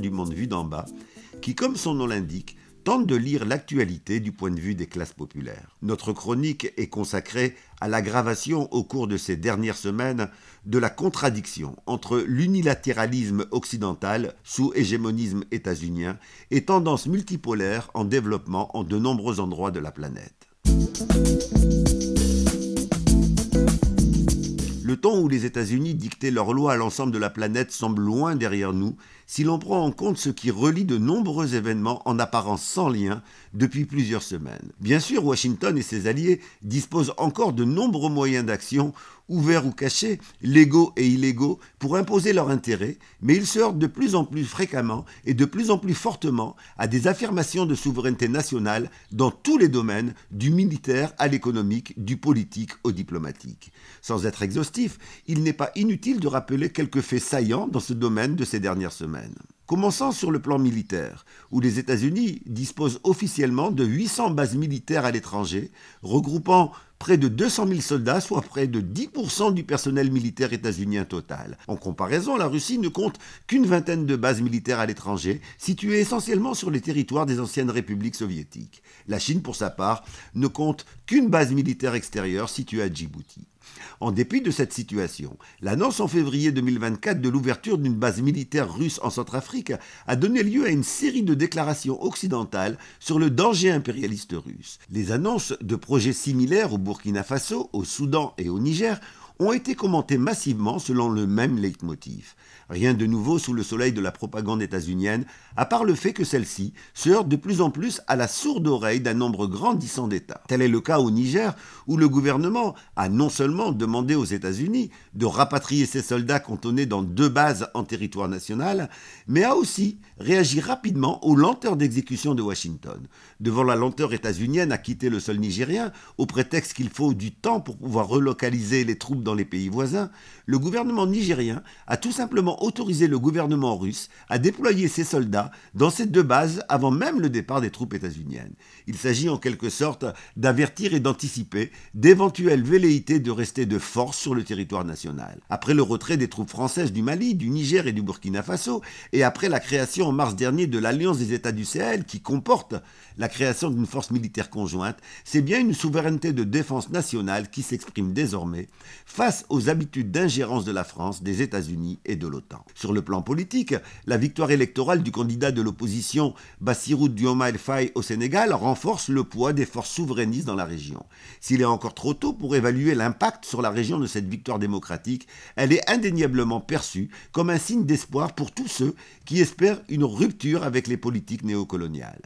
du monde vu d'en bas, qui, comme son nom l'indique, tente de lire l'actualité du point de vue des classes populaires. Notre chronique est consacrée à l'aggravation au cours de ces dernières semaines de la contradiction entre l'unilatéralisme occidental sous hégémonisme états-unien et tendance multipolaire en développement en de nombreux endroits de la planète. Le temps où les États-Unis dictaient leurs lois à l'ensemble de la planète semble loin derrière nous si l'on prend en compte ce qui relie de nombreux événements en apparence sans lien depuis plusieurs semaines. Bien sûr, Washington et ses alliés disposent encore de nombreux moyens d'action ouverts ou cachés, légaux et illégaux, pour imposer leurs intérêts, mais ils se heurtent de plus en plus fréquemment et de plus en plus fortement à des affirmations de souveraineté nationale dans tous les domaines, du militaire à l'économique, du politique au diplomatique. Sans être exhaustif, il n'est pas inutile de rappeler quelques faits saillants dans ce domaine de ces dernières semaines. Commençons sur le plan militaire, où les États-Unis disposent officiellement de 800 bases militaires à l'étranger, regroupant près de 200 000 soldats, soit près de 10% du personnel militaire états-unien total. En comparaison, la Russie ne compte qu'une vingtaine de bases militaires à l'étranger, situées essentiellement sur les territoires des anciennes républiques soviétiques. La Chine, pour sa part, ne compte qu'une base militaire extérieure située à Djibouti. En dépit de cette situation, l'annonce en février 2024 de l'ouverture d'une base militaire russe en Centrafrique a donné lieu à une série de déclarations occidentales sur le danger impérialiste russe. Les annonces de projets similaires au Burkina Faso, au Soudan et au Niger ont été commentés massivement selon le même leitmotiv. Rien de nouveau sous le soleil de la propagande états-unienne, à part le fait que celle-ci se heurte de plus en plus à la sourde oreille d'un nombre grandissant d'États. Tel est le cas au Niger, où le gouvernement a non seulement demandé aux États-Unis de rapatrier ses soldats cantonnés dans deux bases en territoire national, mais a aussi réagi rapidement aux lenteurs d'exécution de Washington. Devant la lenteur états-unienne à quitter le sol nigérien, au prétexte qu'il faut du temps pour pouvoir relocaliser les troupes dans les pays voisins, le gouvernement nigérien a tout simplement autorisé le gouvernement russe à déployer ses soldats dans ces deux bases avant même le départ des troupes états-uniennes. Il s'agit en quelque sorte d'avertir et d'anticiper d'éventuelles velléités de rester de force sur le territoire national. Après le retrait des troupes françaises du Mali, du Niger et du Burkina Faso, et après la création en mars dernier de l'Alliance des États du Sahel qui comporte la création d'une force militaire conjointe, c'est bien une souveraineté de défense nationale qui s'exprime désormais face aux habitudes d'ingérence de la France, des États-Unis et de l'OTAN. Sur le plan politique, la victoire électorale du candidat de l'opposition Bassirou Dioma El Faye au Sénégal renforce le poids des forces souverainistes dans la région. S'il est encore trop tôt pour évaluer l'impact sur la région de cette victoire démocratique, elle est indéniablement perçue comme un signe d'espoir pour tous ceux qui espèrent une rupture avec les politiques néocoloniales.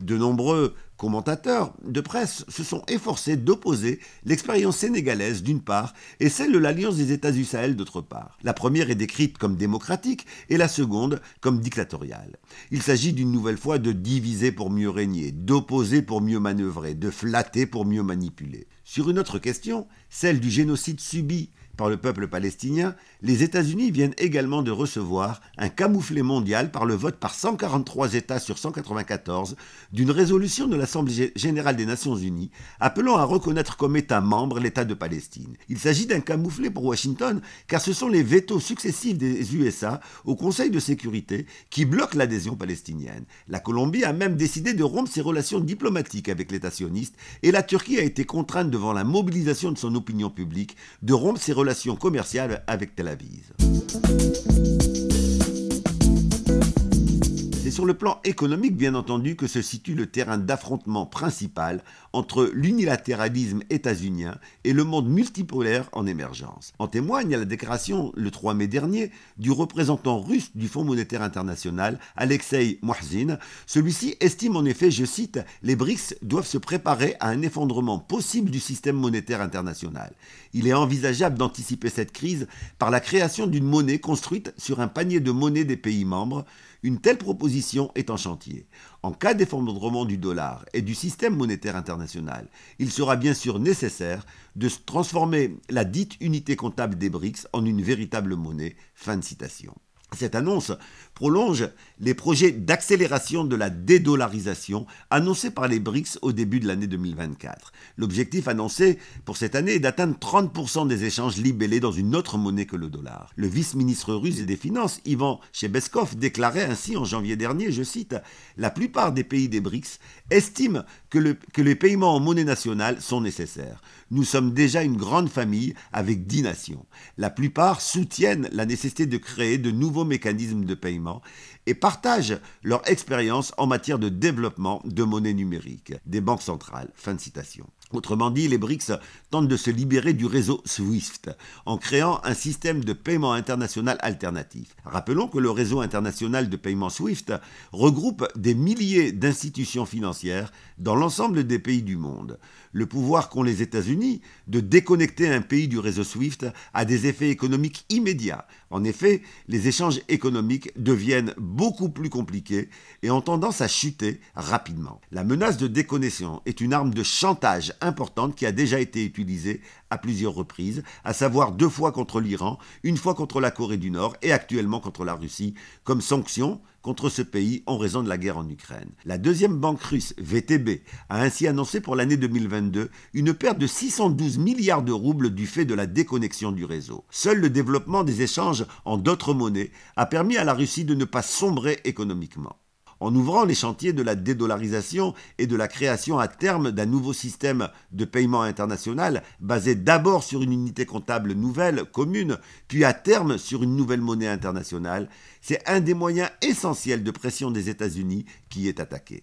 De nombreux commentateurs de presse se sont efforcés d'opposer l'expérience sénégalaise d'une part et celle de l'Alliance des États du Sahel d'autre part. La première est décrite comme démocratique et la seconde comme dictatoriale. Il s'agit d'une nouvelle fois de diviser pour mieux régner, d'opposer pour mieux manœuvrer, de flatter pour mieux manipuler. Sur une autre question, celle du génocide subi par le peuple palestinien, les États-Unis viennent également de recevoir un camouflet mondial par le vote par 143 États sur 194 d'une résolution de l'Assemblée générale des Nations unies appelant à reconnaître comme État membre l'État de Palestine. Il s'agit d'un camouflet pour Washington car ce sont les vétos successifs des USA au Conseil de sécurité qui bloquent l'adhésion palestinienne. La Colombie a même décidé de rompre ses relations diplomatiques avec l'État sioniste et la Turquie a été contrainte devant la mobilisation de son opinion publique de rompre ses relations commerciales avec Tel Aviv la bise sur le plan économique, bien entendu, que se situe le terrain d'affrontement principal entre l'unilatéralisme états-unien et le monde multipolaire en émergence. En témoigne à la déclaration, le 3 mai dernier, du représentant russe du Fonds monétaire international, Alexei Moirzin. Celui-ci estime en effet, je cite, les BRICS doivent se préparer à un effondrement possible du système monétaire international. Il est envisageable d'anticiper cette crise par la création d'une monnaie construite sur un panier de monnaie des pays membres. Une telle proposition est en chantier. En cas d'effondrement du dollar et du système monétaire international, il sera bien sûr nécessaire de transformer la dite unité comptable des BRICS en une véritable monnaie. Fin de citation. Cette annonce prolonge les projets d'accélération de la dédollarisation annoncés par les BRICS au début de l'année 2024. L'objectif annoncé pour cette année est d'atteindre 30% des échanges libellés dans une autre monnaie que le dollar. Le vice-ministre russe des Finances, Ivan Chebeskov, déclarait ainsi en janvier dernier, je cite, La plupart des pays des BRICS estiment que, le, que les paiements en monnaie nationale sont nécessaires. Nous sommes déjà une grande famille avec 10 nations. La plupart soutiennent la nécessité de créer de nouveaux mécanismes de paiement et partagent leur expérience en matière de développement de monnaie numérique des banques centrales. Fin de citation. Autrement dit, les BRICS tentent de se libérer du réseau SWIFT en créant un système de paiement international alternatif. Rappelons que le réseau international de paiement SWIFT regroupe des milliers d'institutions financières dans l'ensemble des pays du monde. Le pouvoir qu'ont les États-Unis de déconnecter un pays du réseau SWIFT a des effets économiques immédiats. En effet, les échanges économiques deviennent beaucoup plus compliqués et ont tendance à chuter rapidement. La menace de déconnexion est une arme de chantage importante qui a déjà été utilisée à plusieurs reprises, à savoir deux fois contre l'Iran, une fois contre la Corée du Nord et actuellement contre la Russie, comme sanction contre ce pays en raison de la guerre en Ukraine. La deuxième banque russe, VTB, a ainsi annoncé pour l'année 2022 une perte de 612 milliards de roubles du fait de la déconnexion du réseau. Seul le développement des échanges en d'autres monnaies a permis à la Russie de ne pas sombrer économiquement en ouvrant les chantiers de la dédollarisation et de la création à terme d'un nouveau système de paiement international basé d'abord sur une unité comptable nouvelle, commune, puis à terme sur une nouvelle monnaie internationale, c'est un des moyens essentiels de pression des États-Unis qui est attaqué